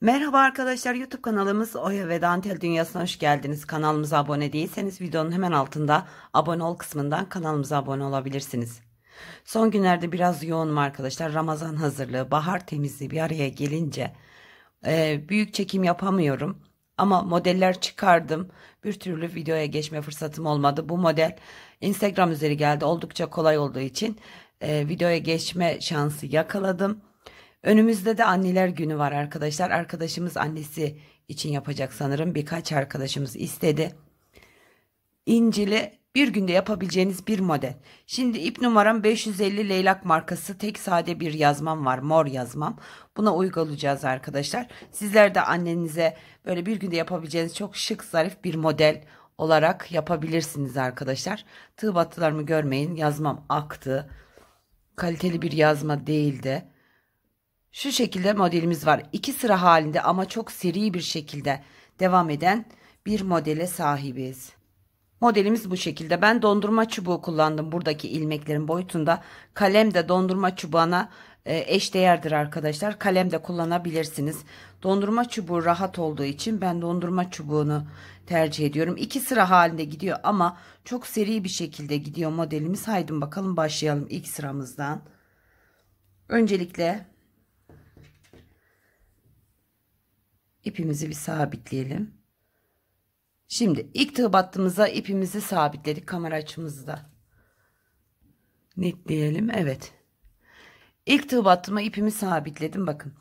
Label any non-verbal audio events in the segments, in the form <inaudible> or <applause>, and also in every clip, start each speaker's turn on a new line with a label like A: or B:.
A: Merhaba arkadaşlar YouTube kanalımız Oya ve Dantel Dünyası'na hoş geldiniz. Kanalımıza abone değilseniz videonun hemen altında abone ol kısmından kanalımıza abone olabilirsiniz. Son günlerde biraz yoğunum arkadaşlar. Ramazan hazırlığı, bahar temizliği bir araya gelince e, büyük çekim yapamıyorum. Ama modeller çıkardım. Bir türlü videoya geçme fırsatım olmadı. Bu model Instagram üzeri geldi. Oldukça kolay olduğu için e, videoya geçme şansı yakaladım. Önümüzde de anneler günü var arkadaşlar. Arkadaşımız annesi için yapacak sanırım. Birkaç arkadaşımız istedi. İncili bir günde yapabileceğiniz bir model. Şimdi ip numaram 550 leylak markası tek sade bir yazmam var. Mor yazmam. Buna uygulayacağız arkadaşlar. Sizler de annenize böyle bir günde yapabileceğiniz çok şık zarif bir model olarak yapabilirsiniz arkadaşlar. Tığ battılarımı görmeyin. Yazmam aktı. Kaliteli bir yazma değildi. Şu şekilde modelimiz var. İki sıra halinde ama çok seri bir şekilde devam eden bir modele sahibiz. Modelimiz bu şekilde. Ben dondurma çubuğu kullandım buradaki ilmeklerin boyutunda. Kalem de dondurma çubuğuna e, eşdeğerdir arkadaşlar. Kalem de kullanabilirsiniz. Dondurma çubuğu rahat olduğu için ben dondurma çubuğunu tercih ediyorum. İki sıra halinde gidiyor ama çok seri bir şekilde gidiyor modelimiz. Haydi bakalım başlayalım ilk sıramızdan. Öncelikle ipimizi bir sabitleyelim. Şimdi ilk tığ battığımızda ipimizi sabitledik kamera açımızda. Netleyelim. Evet. İlk tığ battıma ipimi sabitledim. Bakın.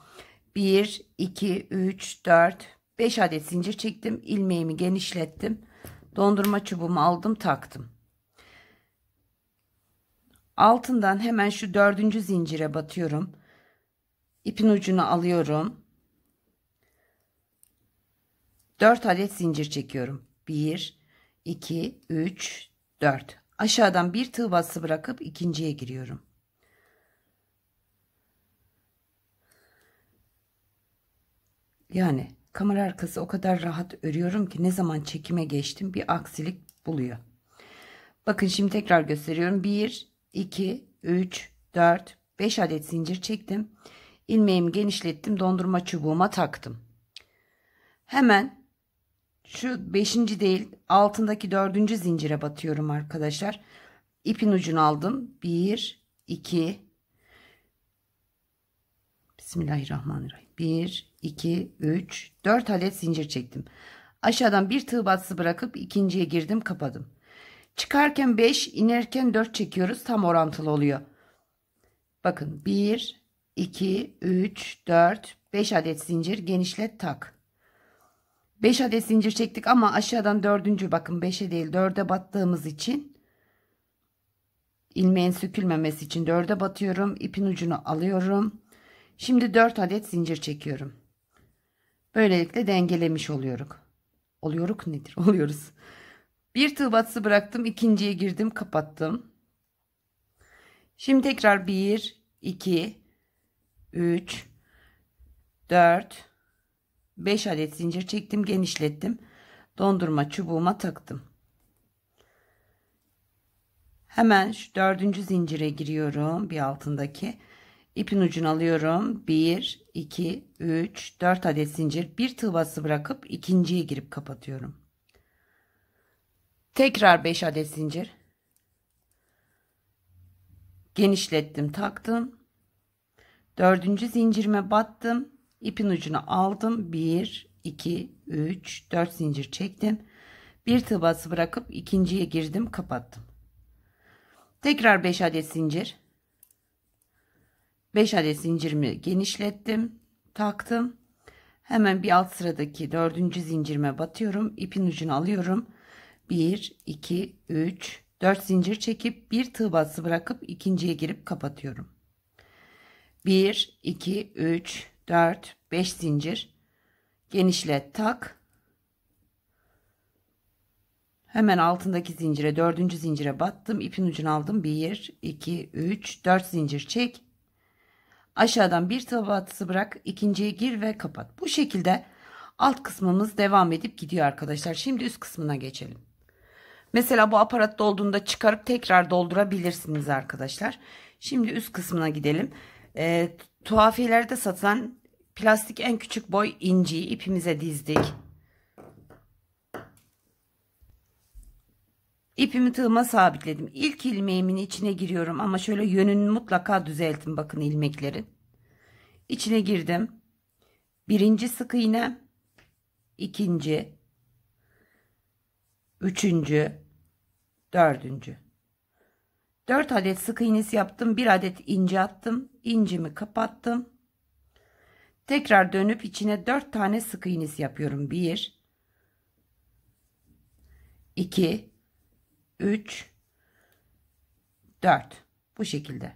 A: 1, 2, 3, 4, 5 adet zincir çektim. ilmeğimi genişlettim. Dondurma çubuğumu aldım taktım. Altından hemen şu dördüncü zincire batıyorum. İpin ucunu alıyorum. 4 adet zincir çekiyorum. 1, 2, 3, 4. Aşağıdan bir tığ bası bırakıp ikinciye giriyorum. Yani kamera arkası o kadar rahat örüyorum ki ne zaman çekime geçtim bir aksilik buluyor. Bakın şimdi tekrar gösteriyorum. 1, 2, 3, 4, 5 adet zincir çektim. İlmeğimi genişlettim. Dondurma çubuğuma taktım. Hemen şu beşinci değil altındaki dördüncü zincire batıyorum arkadaşlar. İpin ucunu aldım. Bir, iki. Bismillahirrahmanirrahim. Bir, iki, üç, dört adet zincir çektim. Aşağıdan bir tığ batısı bırakıp ikinciye girdim kapadım. Çıkarken beş, inerken dört çekiyoruz tam orantılı oluyor. Bakın bir, iki, üç, dört, beş adet zincir genişlet tak. 5 adet zincir çektik ama aşağıdan dördüncü bakın 5'e değil 4'e battığımız için ilmeğin sökülmemesi için 4'e batıyorum. ipin ucunu alıyorum. Şimdi 4 adet zincir çekiyorum. Böylelikle dengelemiş oluyoruz. Oluyoruk nedir? <laughs> Oluyoruz. Bir tığ batısı bıraktım. ikinciye girdim. Kapattım. Şimdi tekrar 1, 2, 3, 4, 5 adet zincir çektim genişlettim dondurma çubuğuma taktım hemen şu dördüncü zincire giriyorum bir altındaki ipin ucunu alıyorum 1 2 3 4 adet zincir bir tığ bası bırakıp ikinciye girip kapatıyorum tekrar 5 adet zincir genişlettim taktım dördüncü zincirime battım İpin ucunu aldım. 1, 2, 3, 4 zincir çektim. Bir tığ bası bırakıp ikinciye girdim. Kapattım. Tekrar 5 adet zincir. 5 adet zincirimi genişlettim. Taktım. Hemen bir alt sıradaki dördüncü zincirime batıyorum. ipin ucunu alıyorum. 1, 2, 3, 4 zincir çekip bir tığ bası bırakıp ikinciye girip kapatıyorum. 1, 2, 3, 4 5 zincir genişlet tak hemen altındaki zincire dördüncü zincire battım ipin ucunu aldım 1 2 3 4 zincir çek aşağıdan bir tabatsı bırak ikinciye gir ve kapat bu şekilde alt kısmımız devam edip gidiyor arkadaşlar şimdi üst kısmına geçelim mesela bu aparat dolduğunda çıkarıp tekrar doldurabilirsiniz arkadaşlar şimdi üst kısmına gidelim ee, Tuhafilerde satılan plastik en küçük boy inciyi ipimize dizdik. İpimi tığıma sabitledim. İlk ilmeğimin içine giriyorum ama şöyle yönünü mutlaka düzeltin bakın ilmeklerin. İçine girdim. Birinci sık iğne, ikinci, üçüncü, dördüncü. 4 adet sık iğnesi yaptım. 1 adet ince attım. İncimi kapattım. Tekrar dönüp içine 4 tane sık iğnesi yapıyorum. 1 2 3 4 bu şekilde.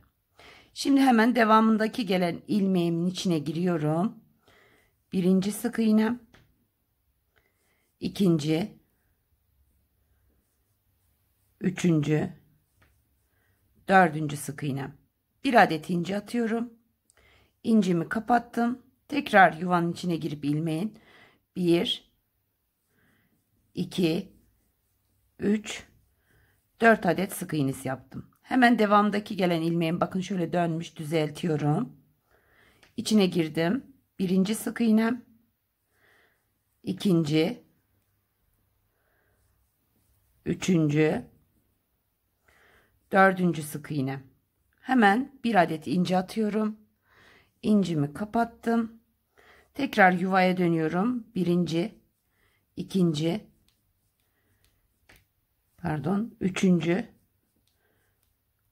A: Şimdi hemen devamındaki gelen ilmeğimin içine giriyorum. Birinci sık iğnem. ikinci, Üçüncü. Dördüncü sık iğne. Bir adet inci atıyorum. İncimi kapattım. Tekrar yuvanın içine girip ilmeğin. Bir, iki, üç, dört adet sık iğnesi yaptım. Hemen devamdaki gelen ilmeğin bakın şöyle dönmüş düzeltiyorum. İçine girdim. Birinci sık iğnem. ikinci, üçüncü, Dördüncü sık iğne. Hemen bir adet ince atıyorum. İncimi kapattım. Tekrar yuvaya dönüyorum. Birinci, ikinci, pardon, üçüncü,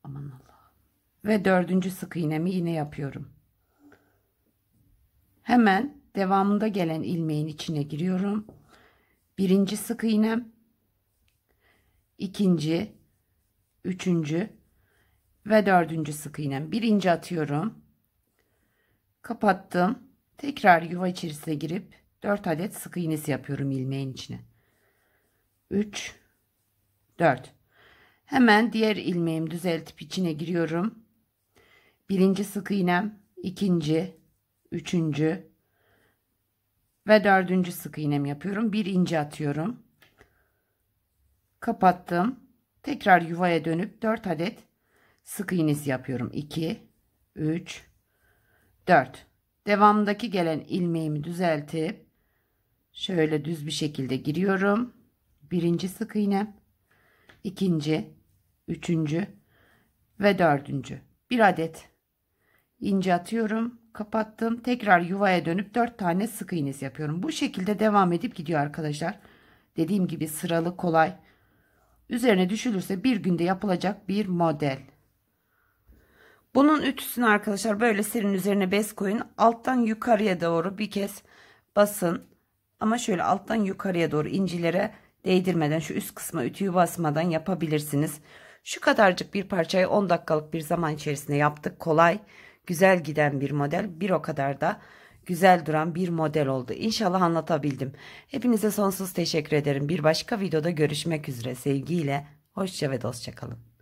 A: aman Allah. Ve dördüncü sık iğnemi yine yapıyorum. Hemen devamında gelen ilmeğin içine giriyorum. Birinci sık iğnem, ikinci, üçüncü ve dördüncü sık iğnem. Birinci atıyorum. Kapattım. Tekrar yuva içerisine girip 4 adet sık iğnesi yapıyorum ilmeğin içine. 3 4 Hemen diğer ilmeğimi düzeltip içine giriyorum. Birinci sık iğnem, ikinci, üçüncü ve dördüncü sık iğnem yapıyorum. Bir ince atıyorum. Kapattım. Tekrar yuvaya dönüp 4 adet sık iğnesi yapıyorum. 2, 3, 4. Devamdaki gelen ilmeğimi düzeltip şöyle düz bir şekilde giriyorum. Birinci sık iğne, ikinci, üçüncü ve dördüncü. Bir adet ince atıyorum. Kapattım. Tekrar yuvaya dönüp 4 tane sık iğnesi yapıyorum. Bu şekilde devam edip gidiyor arkadaşlar. Dediğim gibi sıralı kolay Üzerine düşülürse bir günde yapılacak bir model. Bunun ütüsünü arkadaşlar böyle serin üzerine bez koyun. Alttan yukarıya doğru bir kez basın. Ama şöyle alttan yukarıya doğru incilere değdirmeden şu üst kısma ütüyü basmadan yapabilirsiniz. Şu kadarcık bir parçayı 10 dakikalık bir zaman içerisinde yaptık. Kolay, güzel giden bir model. Bir o kadar da güzel duran bir model oldu. İnşallah anlatabildim. Hepinize sonsuz teşekkür ederim. Bir başka videoda görüşmek üzere. Sevgiyle, hoşça ve dostça kalın.